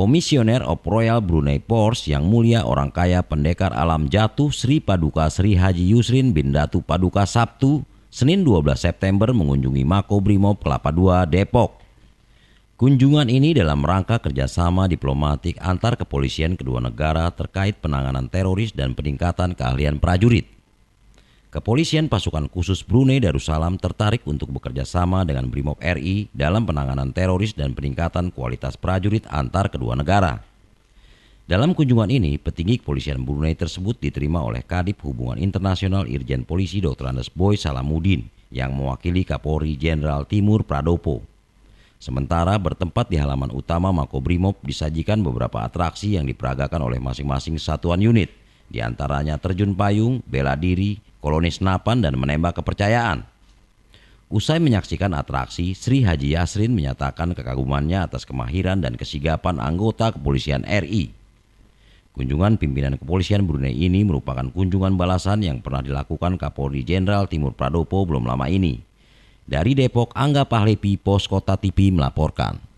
Komisioner of Royal Brunei Pors yang mulia orang kaya pendekar alam jatuh Sri Paduka Sri Haji Yusrin bin Datu Paduka Sabtu, Senin 12 September mengunjungi Mako Brimob Kelapa II Depok. Kunjungan ini dalam rangka kerjasama diplomatik antar kepolisian kedua negara terkait penanganan teroris dan peningkatan keahlian prajurit. Kepolisian pasukan khusus Brunei Darussalam tertarik untuk bekerja sama dengan BRIMOB RI dalam penanganan teroris dan peningkatan kualitas prajurit antar kedua negara. Dalam kunjungan ini, petinggi kepolisian Brunei tersebut diterima oleh Kadip Hubungan Internasional Irjen Polisi Dr. Andes Boy Salamudin yang mewakili Kapolri Jenderal Timur Pradopo. Sementara bertempat di halaman utama Makobrimob disajikan beberapa atraksi yang diperagakan oleh masing-masing satuan unit, diantaranya terjun payung, bela diri, koloni senapan dan menembak kepercayaan. Usai menyaksikan atraksi, Sri Haji Yasrin menyatakan kekagumannya atas kemahiran dan kesigapan anggota kepolisian RI. Kunjungan pimpinan kepolisian Brunei ini merupakan kunjungan balasan yang pernah dilakukan Kapolri Jenderal Timur Pradopo belum lama ini. Dari Depok, Angga Pahlepi, Pos Kota TV melaporkan.